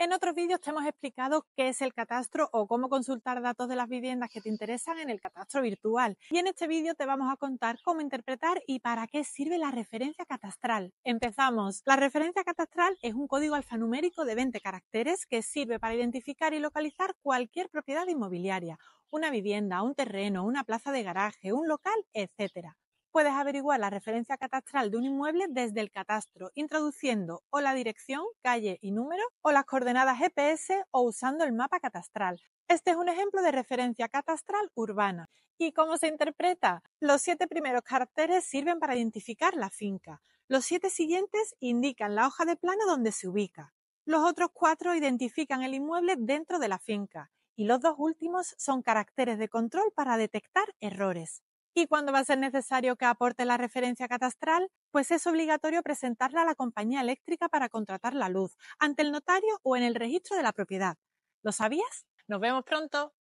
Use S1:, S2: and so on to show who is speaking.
S1: En otros vídeos te hemos explicado qué es el catastro o cómo consultar datos de las viviendas que te interesan en el catastro virtual. Y en este vídeo te vamos a contar cómo interpretar y para qué sirve la referencia catastral. Empezamos. La referencia catastral es un código alfanumérico de 20 caracteres que sirve para identificar y localizar cualquier propiedad inmobiliaria una vivienda, un terreno, una plaza de garaje, un local, etc puedes averiguar la referencia catastral de un inmueble desde el catastro, introduciendo o la dirección, calle y número, o las coordenadas GPS o usando el mapa catastral. Este es un ejemplo de referencia catastral urbana. ¿Y cómo se interpreta? Los siete primeros caracteres sirven para identificar la finca. Los siete siguientes indican la hoja de plano donde se ubica. Los otros cuatro identifican el inmueble dentro de la finca y los dos últimos son caracteres de control para detectar errores y cuando va a ser necesario que aporte la referencia catastral, pues es obligatorio presentarla a la compañía eléctrica para contratar la luz, ante el notario o en el registro de la propiedad. ¿Lo sabías? Nos vemos pronto.